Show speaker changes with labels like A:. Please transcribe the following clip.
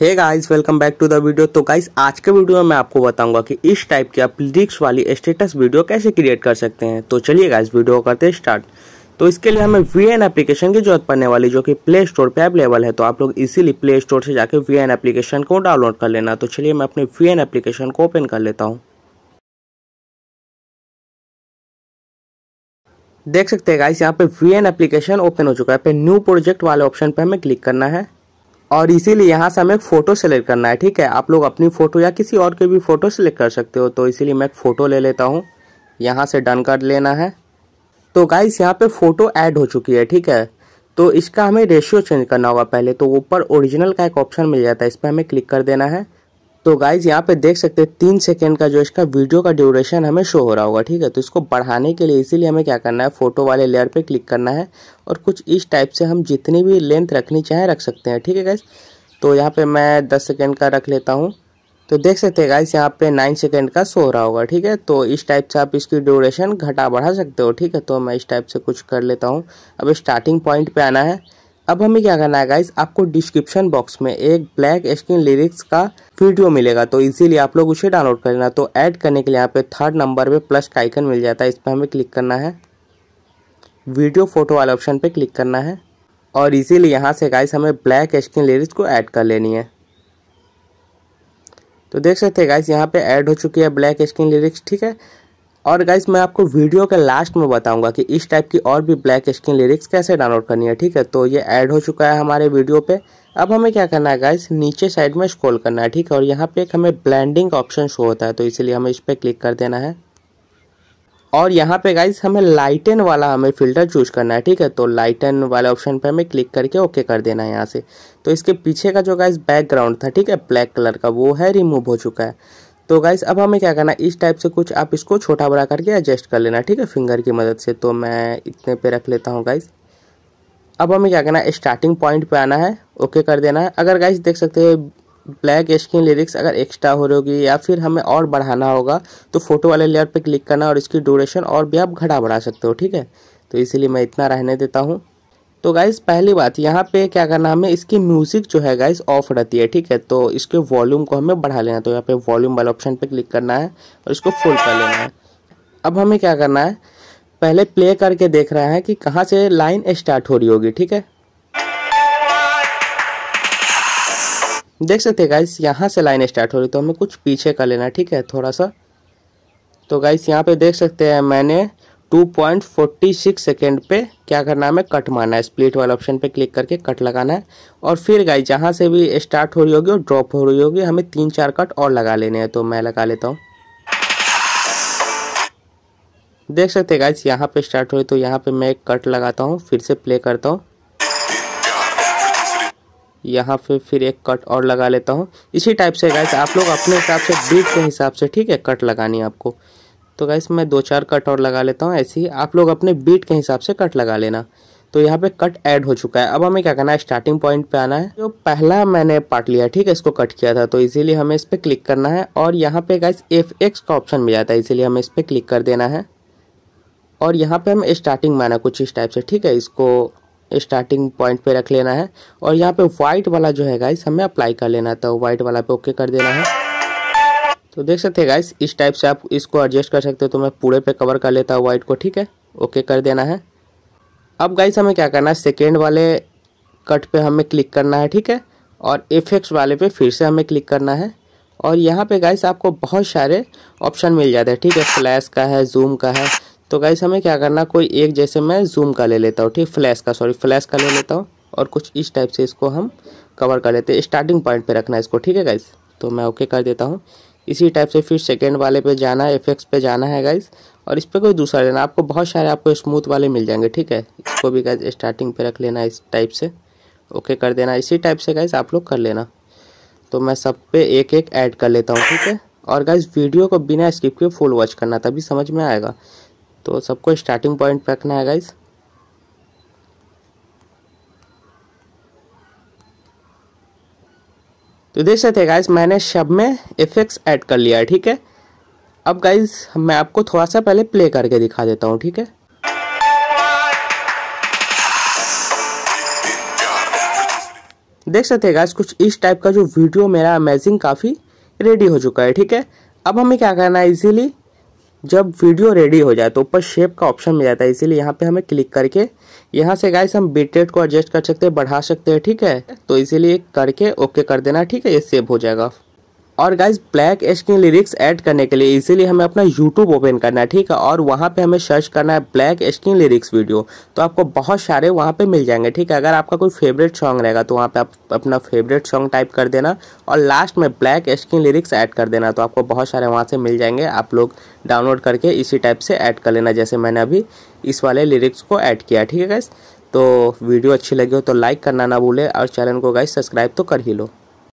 A: hey guys welcome back to the video तो guys आज के वीडियो में मैं आपको बताऊंगा कि इस टाइप की आप लिरिक्स वाली स्टेटस वीडियो कैसे क्रिएट कर सकते हैं तो चलिए गाइस वीडियो करते हैं स्टार्ट तो इसके लिए हमें वी एन एप्लीकेशन की जरूरत पड़ने वाली जो कि प्ले स्टोर पर अवेलेबल है तो आप लोग इसीलिए प्ले स्टोर से जाकर वी एन एप्लीकेशन को डाउनलोड कर लेना तो चलिए मैं अपने वी एन एप्लीकेशन को ओपन कर लेता हूँ देख सकते हैं गाइस यहाँ पे वी एन एप्लीकेशन ओपन हो चुका है पे न्यू प्रोजेक्ट वाले ऑप्शन पे हमें क्लिक करना है और इसीलिए यहाँ से हमें फ़ोटो सेलेक्ट करना है ठीक है आप लोग अपनी फ़ोटो या किसी और के भी फ़ोटो सेलेक्ट कर सकते हो तो इसीलिए मैं एक फ़ोटो ले लेता हूँ यहाँ से डन कर लेना है तो गाइस यहाँ पे फ़ोटो ऐड हो चुकी है ठीक है तो इसका हमें रेशियो चेंज करना होगा पहले तो ऊपर ओरिजिनल का एक ऑप्शन मिल जाता है इस पर हमें क्लिक कर देना है तो गाइज यहाँ पे देख सकते हैं तीन सेकेंड का जो इसका वीडियो का ड्यूरेशन हमें शो हो रहा होगा ठीक है तो इसको बढ़ाने के लिए इसीलिए हमें क्या करना है फोटो वाले लेयर पे क्लिक करना है और कुछ इस टाइप से हम जितनी भी लेंथ रखनी चाहें रख सकते हैं ठीक है गाइज तो यहाँ पे मैं दस सेकेंड का रख लेता हूँ तो देख सकते हैं गाइस यहाँ पे नाइन सेकेंड का सो रहा होगा ठीक है तो इस टाइप से आप इसकी ड्यूरेशन घटा बढ़ा सकते हो ठीक है तो मैं इस टाइप से कुछ कर लेता हूँ अब स्टार्टिंग पॉइंट पे आना है अब हमें क्या करना है गाइस आपको डिस्क्रिप्शन बॉक्स में एक ब्लैक स्क्रीन लिरिक्स का वीडियो मिलेगा तो इजीली आप लोग उसे डाउनलोड कर लेना तो ऐड करने के लिए यहाँ पे थर्ड नंबर पे प्लस का आइकन मिल जाता है इस पर हमें क्लिक करना है वीडियो फोटो वाले ऑप्शन पे क्लिक करना है और इसीलिए यहाँ से गाइस हमें ब्लैक स्क्रीन लिरिक्स को ऐड कर लेनी है तो देख सकते हैं गाइस यहाँ पे ऐड हो चुकी है ब्लैक स्क्रीन लिरिक्स ठीक है और गाइस मैं आपको वीडियो के लास्ट में बताऊंगा कि इस टाइप की और भी ब्लैक स्क्रीन लिरिक्स कैसे डाउनलोड करनी है ठीक है तो ये ऐड हो चुका है हमारे वीडियो पे अब हमें क्या करना है गाइस नीचे साइड में स्क्रॉल करना है ठीक है और यहाँ पे एक हमें ब्लैंडिंग ऑप्शन शो होता है तो इसलिए हमें इस पर क्लिक कर देना है और यहाँ पे गाइस हमें लाइटन वाला हमें फ़िल्टर चूज करना है ठीक है तो लाइटन वाले ऑप्शन पे हमें क्लिक करके ओके कर देना है यहाँ से तो इसके पीछे का जो गाइस बैकग्राउंड था ठीक है ब्लैक कलर का वो है रिमूव हो चुका है तो गाइस अब हमें क्या करना इस टाइप से कुछ आप इसको छोटा बड़ा करके एडजस्ट कर लेना ठीक है फिंगर की मदद से तो मैं इतने पे रख लेता हूँ गाइस अब हमें क्या करना है स्टार्टिंग पॉइंट पे आना है ओके कर देना है अगर गाइस देख सकते हैं ब्लैक स्क्रीन लिरिक्स अगर एक्स्ट्रा हो रही या फिर हमें और बढ़ाना होगा तो फोटो वाले लेयर पर क्लिक करना और इसकी ड्यूरेशन और भी आप घटा बढ़ा सकते हो ठीक है तो इसीलिए मैं इतना रहने देता हूँ तो गाइज पहली बात यहाँ पे क्या करना हमें इसकी म्यूज़िक जो है गाइज ऑफ रहती है ठीक है तो इसके वॉल्यूम को हमें बढ़ा लेना तो यहाँ पे वॉल्यूम वाले ऑप्शन पे क्लिक करना है और इसको फुल कर लेना है अब हमें क्या करना है पहले प्ले करके देख रहे हैं कि कहाँ से लाइन स्टार्ट हो रही होगी ठीक है देख सकते हैं गाइस यहाँ से लाइन स्टार्ट हो रही तो हमें कुछ पीछे कर लेना ठीक है थोड़ा सा तो गाइस यहाँ पे देख सकते हैं मैंने 2.46 सेकेंड पे क्या करना है हमें कट मारना है स्प्लिट वाला ऑप्शन पे क्लिक करके कट लगाना है और फिर गाई जहाँ से भी स्टार्ट हो रही होगी और ड्रॉप हो रही होगी हमें तीन चार कट और लगा लेने हैं तो मैं लगा लेता हूँ देख सकते हैं गाइज यहाँ पे स्टार्ट हो रही तो यहाँ पे मैं एक कट लगाता हूँ फिर से प्ले करता हूँ यहाँ पे फिर एक कट और लगा लेता हूँ इसी टाइप से गाइज आप लोग अपने हिसाब से बीट के हिसाब से ठीक है कट लगानी है आपको तो गाइस मैं दो चार कट और लगा लेता हूँ ऐसे ही आप लोग अपने बीट के हिसाब से कट लगा लेना तो यहाँ पे कट ऐड हो चुका है अब हमें क्या करना है स्टार्टिंग पॉइंट पे आना है जो पहला मैंने पार्ट लिया ठीक है इसको कट किया था तो इसीलिए हमें इस पर क्लिक करना है और यहाँ पे गाइस एफ एक्स का ऑप्शन मिल जाता है इसीलिए हमें इस पर क्लिक कर देना है और यहाँ पे हम स्टार्टिंग माना कुछ इस टाइप से ठीक है इसको स्टार्टिंग पॉइंट पे रख लेना है और यहाँ पे वाइट वाला जो है गाइस हमें अप्लाई कर लेना था वाइट तो वाला पे ओके कर देना है तो देख सकते हैं गाइस इस टाइप से आप इसको एडजस्ट कर सकते हो तो मैं पूरे पे कवर कर लेता हूँ वाइट को ठीक है ओके कर देना है अब गाइस हमें क्या करना है सेकेंड वाले कट पे हमें क्लिक करना है ठीक है और इफेक्ट्स वाले पे फिर से हमें क्लिक करना है और यहाँ पे गाइस आपको बहुत सारे ऑप्शन मिल जाते हैं ठीक है फ्लैश का है जूम का है तो गाइस हमें क्या करना कोई एक जैसे मैं जूम का ले लेता हूँ ठीक फ्लैश का सॉरी फ्लैश का ले लेता हूँ और कुछ इस टाइप से इसको हम कवर कर लेते हैं स्टार्टिंग पॉइंट पर रखना है इसको ठीक है गाइस तो मैं ओके कर देता हूँ इसी टाइप से फिर सेकेंड वाले पे जाना है इफेक्ट्स पे जाना है गाइज और इस पर कोई दूसरा लेना आपको बहुत सारे आपको स्मूथ वाले मिल जाएंगे ठीक है इसको भी गाइज स्टार्टिंग पे रख लेना इस टाइप से ओके कर देना इसी टाइप से गाइज आप लोग कर लेना तो मैं सब पे एक एक ऐड कर लेता हूँ ठीक है और गाइज वीडियो को बिना स्किप के फुल वॉच करना तभी समझ में आएगा तो सबको स्टार्टिंग पॉइंट पर रखना है गाइज़ तो देख सकते हैं गाइज मैंने शब में इफेक्ट्स ऐड कर लिया है ठीक है अब गाइज मैं आपको थोड़ा सा पहले प्ले करके दिखा देता हूँ ठीक है देख सकते हैं गाइज कुछ इस टाइप का जो वीडियो मेरा अमेजिंग काफ़ी रेडी हो चुका है ठीक है अब हमें क्या करना है इजीली जब वीडियो रेडी हो जाए तो ऊपर शेप का ऑप्शन मिल जाता है इसीलिए यहाँ पे हमें क्लिक करके यहाँ से गाइस हम बिटरेट को एडजस्ट कर सकते हैं बढ़ा सकते हैं ठीक है तो इसीलिए करके ओके कर देना ठीक है ये सेव हो जाएगा और गाइज ब्लैक एश लिरिक्स ऐड करने के लिए इसीलिए हमें अपना यूट्यूब ओपन करना है ठीक है और वहाँ पे हमें सर्च करना है ब्लैक एश लिरिक्स वीडियो तो आपको बहुत सारे वहाँ पे मिल जाएंगे ठीक है अगर आपका कोई फेवरेट सॉन्ग रहेगा तो वहाँ पे आप अपना फेवरेट सॉन्ग टाइप कर देना और लास्ट में ब्लैक एश लिरिक्स ऐड कर देना तो आपको बहुत सारे वहाँ से मिल जाएंगे आप लोग डाउनलोड करके इसी टाइप से ऐड कर लेना जैसे मैंने अभी इस वाले लिरिक्स को ऐड किया ठीक है गाइज तो वीडियो अच्छी लगी हो तो लाइक करना ना भूले और चैनल को गाइज सब्सक्राइब तो कर ही लो